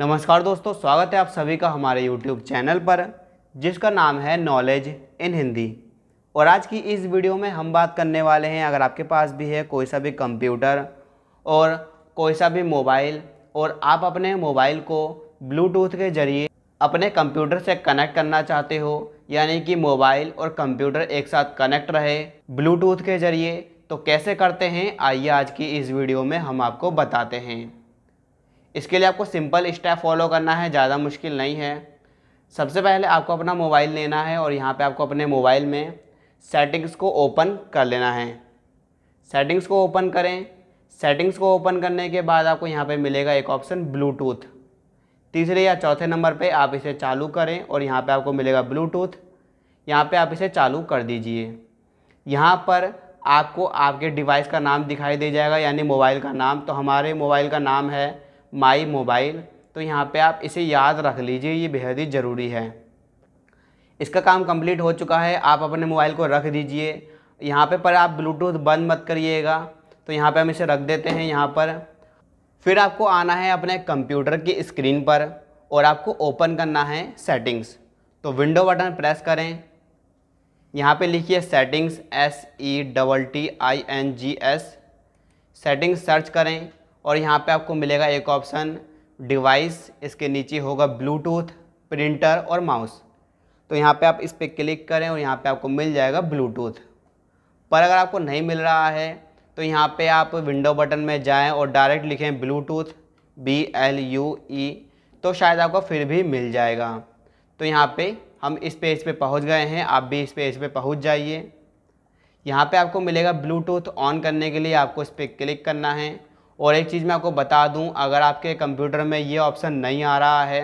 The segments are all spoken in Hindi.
नमस्कार दोस्तों स्वागत है आप सभी का हमारे YouTube चैनल पर जिसका नाम है नॉलेज इन हिंदी और आज की इस वीडियो में हम बात करने वाले हैं अगर आपके पास भी है कोई सा भी कंप्यूटर और कोई सा भी मोबाइल और आप अपने मोबाइल को ब्लूटूथ के ज़रिए अपने कंप्यूटर से कनेक्ट करना चाहते हो यानी कि मोबाइल और कंप्यूटर एक साथ कनेक्ट रहे ब्लूटूथ के ज़रिए तो कैसे करते हैं आइए आज की इस वीडियो में हम आपको बताते हैं इसके लिए आपको सिंपल स्टेप फॉलो करना है ज़्यादा मुश्किल नहीं है सबसे पहले आपको अपना मोबाइल लेना है और यहाँ पे आपको अपने मोबाइल में सेटिंग्स को ओपन कर लेना है सेटिंग्स को ओपन करें सेटिंग्स को ओपन करने के बाद आपको यहाँ पे मिलेगा एक ऑप्शन ब्लूटूथ तीसरे या चौथे नंबर पे आप इसे चालू करें और यहाँ पे आपको मिलेगा ब्लूटूथ यहाँ पे आप इसे चालू कर दीजिए यहाँ पर आपको आपके डिवाइस का नाम दिखाई दे जाएगा यानी मोबाइल का नाम तो हमारे मोबाइल का नाम है माई मोबाइल तो यहाँ पे आप इसे याद रख लीजिए ये बेहद ही ज़रूरी है इसका काम कंप्लीट हो चुका है आप अपने मोबाइल को रख दीजिए यहाँ पे पर आप ब्लूटूथ बंद मत करिएगा तो यहाँ पे हम इसे रख देते हैं यहाँ पर फिर आपको आना है अपने कंप्यूटर की स्क्रीन पर और आपको ओपन करना है सेटिंग्स तो विंडो बटन प्रेस करें यहाँ पे लिखिए settings S E double T I N G S settings search करें और यहाँ पे आपको मिलेगा एक ऑप्शन डिवाइस इसके नीचे होगा ब्लूटूथ प्रिंटर और माउस तो यहाँ पे आप इस पर क्लिक करें और यहाँ पे आपको मिल जाएगा ब्लूटूथ पर अगर आपको नहीं मिल रहा है तो यहाँ पे आप विंडो बटन में जाएं और डायरेक्ट लिखें Bluetooth B L U E तो शायद आपको फिर भी मिल जाएगा तो यहाँ पे हम इस पेज पे पहुँच गए हैं आप भी इस पेज पे पहुँच जाइए यहाँ पे आपको मिलेगा ब्लूटूथ ऑन करने के लिए आपको इस पर क्लिक करना है और एक चीज़ मैं आपको बता दूं अगर आपके कंप्यूटर में ये ऑप्शन नहीं आ रहा है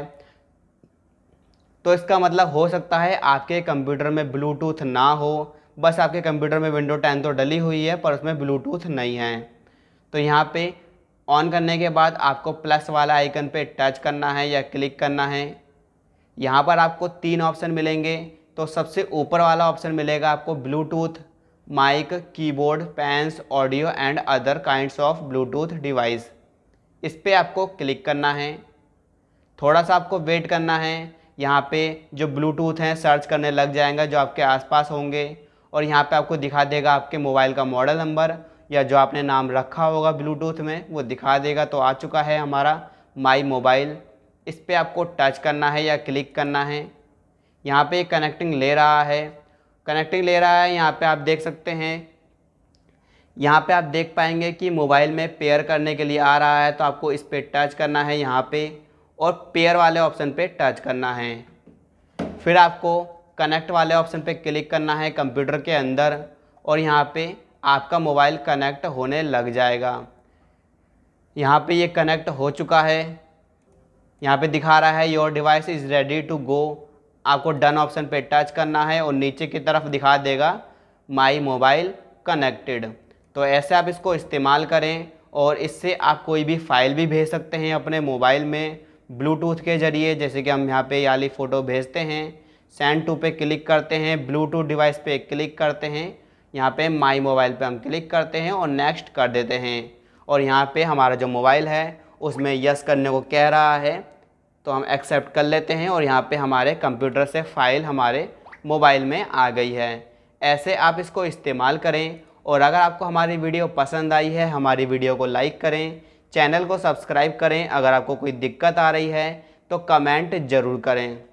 तो इसका मतलब हो सकता है आपके कंप्यूटर में ब्लूटूथ ना हो बस आपके कंप्यूटर में विंडो टेन तो डली हुई है पर उसमें ब्लूटूथ नहीं है तो यहाँ पे ऑन करने के बाद आपको प्लस वाला आइकन पे टच करना है या क्लिक करना है यहाँ पर आपको तीन ऑप्शन मिलेंगे तो सबसे ऊपर वाला ऑप्शन मिलेगा आपको Bluetooth mic keyboard pens audio and other kinds of Bluetooth device इस पर आपको क्लिक करना है थोड़ा सा आपको वेट करना है यहाँ पे जो ब्लूटूथ हैं सर्च करने लग जाएंगे जो आपके आसपास होंगे और यहाँ पे आपको दिखा देगा आपके मोबाइल का मॉडल नंबर या जो आपने नाम रखा होगा ब्लूटूथ में वो दिखा देगा तो आ चुका है हमारा माई मोबाइल इस पर आपको टच करना है या क्लिक करना है यहाँ पे कनेक्टिंग ले रहा है कनेक्टिंग ले रहा है यहाँ पे आप देख सकते हैं यहाँ पे आप देख पाएंगे कि मोबाइल में पेयर करने के लिए आ रहा है तो आपको इस पर टच करना है यहाँ पे और पेयर वाले ऑप्शन पे टच करना है फिर आपको कनेक्ट वाले ऑप्शन पे क्लिक करना है कंप्यूटर के अंदर और यहाँ पे आपका मोबाइल कनेक्ट होने लग जाएगा यहाँ पे ये कनेक्ट हो चुका है यहाँ पे दिखा रहा है your device is ready to go आपको डन ऑप्शन पे टच करना है और नीचे की तरफ दिखा देगा माई मोबाइल कनेक्टेड तो ऐसे आप इसको इस्तेमाल करें और इससे आप कोई भी फ़ाइल भी भेज सकते हैं अपने मोबाइल में ब्लूटूथ के ज़रिए जैसे कि हम यहाँ पे याली फ़ोटो भेजते हैं सेंड टू पे क्लिक करते हैं ब्लूटूथ डिवाइस पे क्लिक करते हैं यहाँ पे माई मोबाइल पे हम क्लिक करते हैं और नेक्स्ट कर देते हैं और यहाँ पे हमारा जो मोबाइल है उसमें यस करने को कह रहा है तो हम एक्सेप्ट कर लेते हैं और यहाँ पे हमारे कंप्यूटर से फ़ाइल हमारे मोबाइल में आ गई है ऐसे आप इसको इस्तेमाल करें और अगर आपको हमारी वीडियो पसंद आई है हमारी वीडियो को लाइक करें चैनल को सब्सक्राइब करें अगर आपको कोई दिक्कत आ रही है तो कमेंट ज़रूर करें